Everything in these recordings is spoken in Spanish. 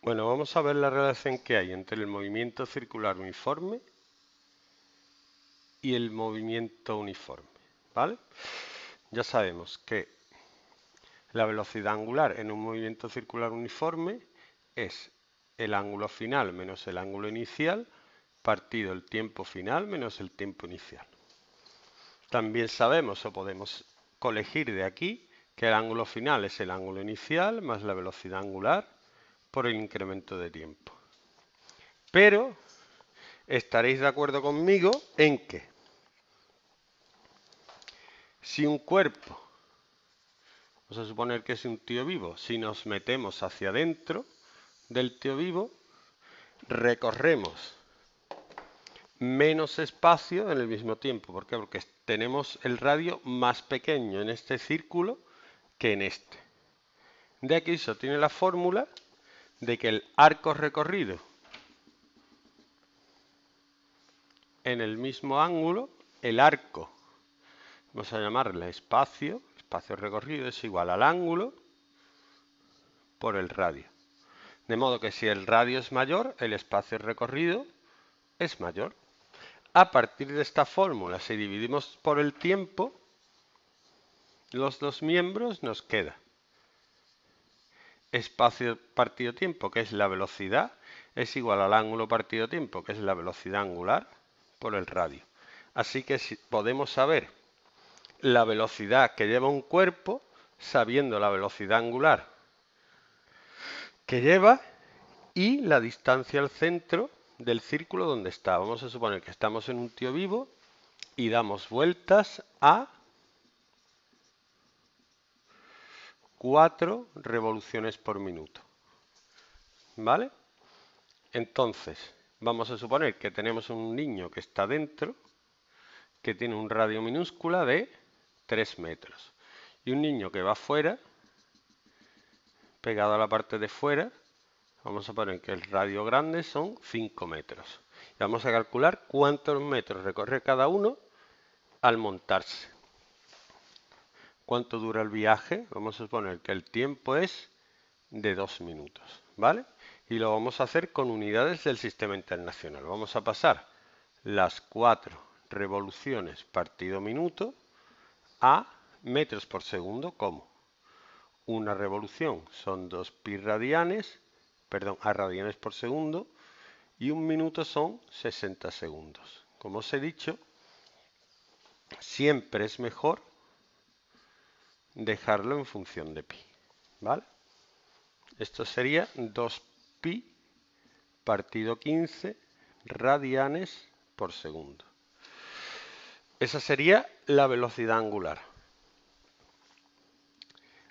Bueno, vamos a ver la relación que hay entre el movimiento circular uniforme y el movimiento uniforme, ¿vale? Ya sabemos que la velocidad angular en un movimiento circular uniforme es el ángulo final menos el ángulo inicial partido el tiempo final menos el tiempo inicial. También sabemos o podemos colegir de aquí que el ángulo final es el ángulo inicial más la velocidad angular por el incremento de tiempo. Pero estaréis de acuerdo conmigo en que si un cuerpo, vamos a suponer que es un tío vivo, si nos metemos hacia adentro del tío vivo, recorremos menos espacio en el mismo tiempo. ¿Por qué? Porque tenemos el radio más pequeño en este círculo que en este. De aquí se tiene la fórmula de que el arco recorrido en el mismo ángulo, el arco, vamos a llamarle espacio, espacio recorrido es igual al ángulo por el radio. De modo que si el radio es mayor, el espacio recorrido es mayor. A partir de esta fórmula, si dividimos por el tiempo, los dos miembros nos quedan espacio partido-tiempo, que es la velocidad, es igual al ángulo partido-tiempo, que es la velocidad angular, por el radio. Así que podemos saber la velocidad que lleva un cuerpo, sabiendo la velocidad angular que lleva y la distancia al centro del círculo donde está. Vamos a suponer que estamos en un tío vivo y damos vueltas a 4 revoluciones por minuto. ¿Vale? Entonces, vamos a suponer que tenemos un niño que está dentro, que tiene un radio minúscula de 3 metros. Y un niño que va fuera, pegado a la parte de fuera, vamos a poner que el radio grande son 5 metros. Y vamos a calcular cuántos metros recorre cada uno al montarse. ¿Cuánto dura el viaje? Vamos a suponer que el tiempo es de dos minutos, ¿vale? Y lo vamos a hacer con unidades del sistema internacional. Vamos a pasar las cuatro revoluciones partido minuto a metros por segundo como una revolución son dos pi radianes, perdón, a radianes por segundo y un minuto son 60 segundos. Como os he dicho, siempre es mejor dejarlo en función de pi. Esto sería 2pi partido 15 radianes por segundo. Esa sería la velocidad angular.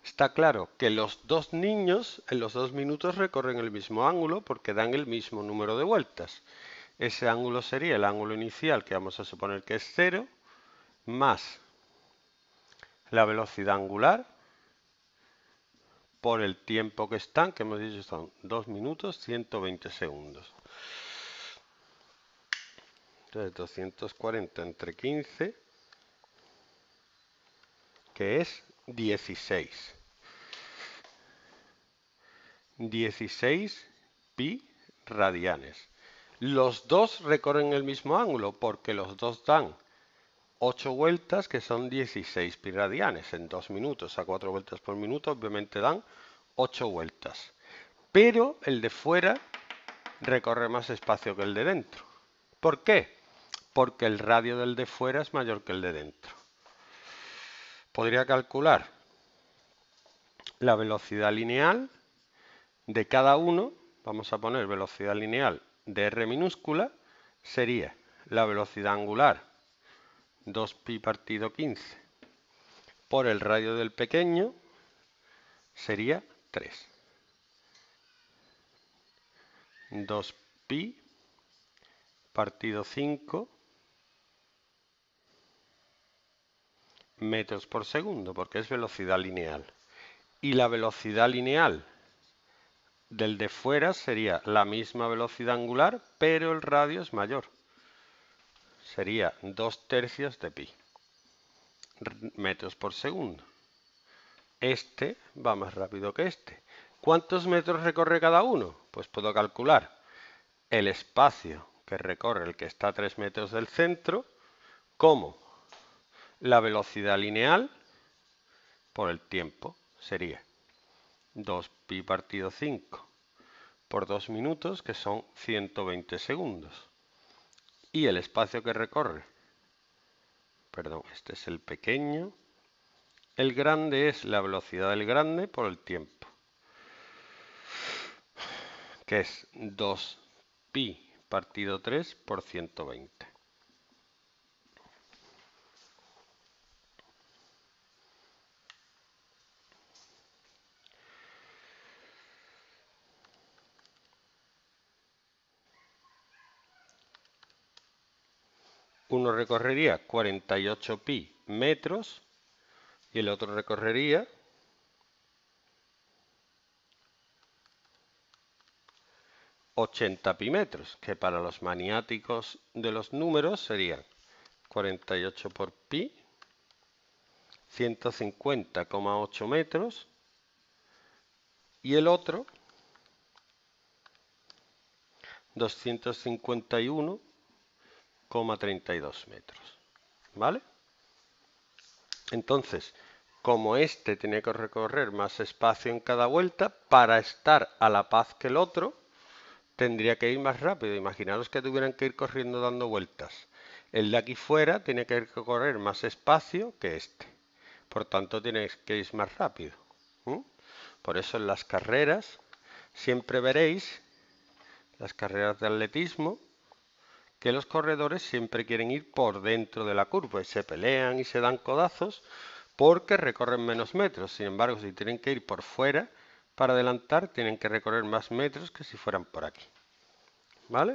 Está claro que los dos niños en los dos minutos recorren el mismo ángulo porque dan el mismo número de vueltas. Ese ángulo sería el ángulo inicial, que vamos a suponer que es 0, más la velocidad angular por el tiempo que están, que hemos dicho son 2 minutos 120 segundos. Entonces 240 entre 15, que es 16. 16 pi radianes. Los dos recorren el mismo ángulo porque los dos dan 8 vueltas que son 16 radianes en 2 minutos a 4 vueltas por minuto obviamente dan 8 vueltas pero el de fuera recorre más espacio que el de dentro ¿por qué? porque el radio del de fuera es mayor que el de dentro podría calcular la velocidad lineal de cada uno vamos a poner velocidad lineal de r minúscula sería la velocidad angular 2pi partido 15 por el radio del pequeño sería 3. 2pi partido 5 metros por segundo, porque es velocidad lineal. Y la velocidad lineal del de fuera sería la misma velocidad angular, pero el radio es mayor sería 2 tercios de pi metros por segundo. Este va más rápido que este. ¿Cuántos metros recorre cada uno? Pues puedo calcular el espacio que recorre el que está a 3 metros del centro como la velocidad lineal por el tiempo. Sería 2pi partido 5 por 2 minutos, que son 120 segundos y el espacio que recorre. Perdón, este es el pequeño. El grande es la velocidad del grande por el tiempo, que es 2pi partido 3 por 120. uno recorrería 48 pi metros y el otro recorrería 80 pi metros, que para los maniáticos de los números serían 48 por pi, 150,8 metros, y el otro 251 32 metros. ¿Vale? Entonces, como este tiene que recorrer más espacio en cada vuelta, para estar a la paz que el otro, tendría que ir más rápido. Imaginaros que tuvieran que ir corriendo dando vueltas. El de aquí fuera tiene que recorrer más espacio que este. Por tanto, tiene que ir más rápido. Por eso en las carreras siempre veréis, las carreras de atletismo, que los corredores siempre quieren ir por dentro de la curva y se pelean y se dan codazos porque recorren menos metros. Sin embargo, si tienen que ir por fuera para adelantar, tienen que recorrer más metros que si fueran por aquí. ¿Vale?